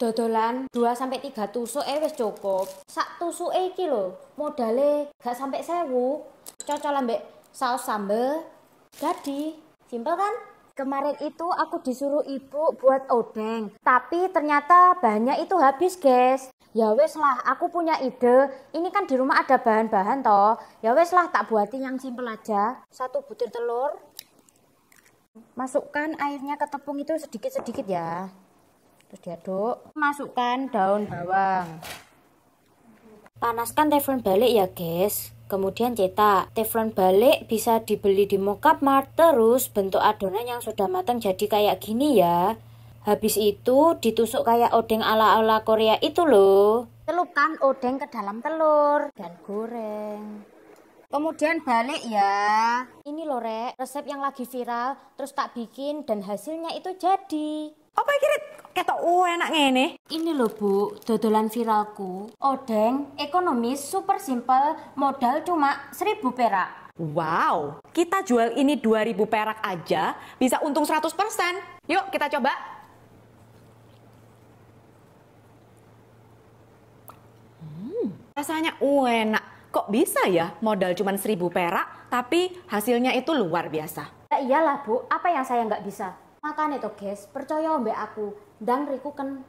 dodolan 2 sampai 3 tusuk eh wis cukup. Sak tusuk e iki lho, modale gak sampai sewu. Cocok lah mbek saus sambel. Jadi, simpel kan? Kemarin itu aku disuruh ibu buat odeng, tapi ternyata bahannya itu habis, guys. Ya wes lah, aku punya ide. Ini kan di rumah ada bahan-bahan toh. Ya wes lah, tak buatin yang simpel aja. Satu butir telur. Masukkan airnya ke tepung itu sedikit-sedikit ya terus diaduk masukkan daun bawang panaskan teflon balik ya guys kemudian cetak teflon balik bisa dibeli di mockup mart terus bentuk adonan yang sudah matang jadi kayak gini ya habis itu ditusuk kayak odeng ala ala korea itu loh celupkan odeng ke dalam telur dan goreng Kemudian balik ya. Ini loh Rek, resep yang lagi viral terus tak bikin dan hasilnya itu jadi. Apa iki ketok uh, enak ngene? Ini loh Bu, dodolan viralku. Odeng ekonomis super simple, modal cuma seribu perak. Wow, kita jual ini dua ribu perak aja bisa untung 100%. Yuk kita coba. Hmm, rasanya uh, enak kok bisa ya modal cuma seribu perak tapi hasilnya itu luar biasa? Ya iyalah bu, apa yang saya nggak bisa? Makan itu guys, percaya mbak aku, dan riku kan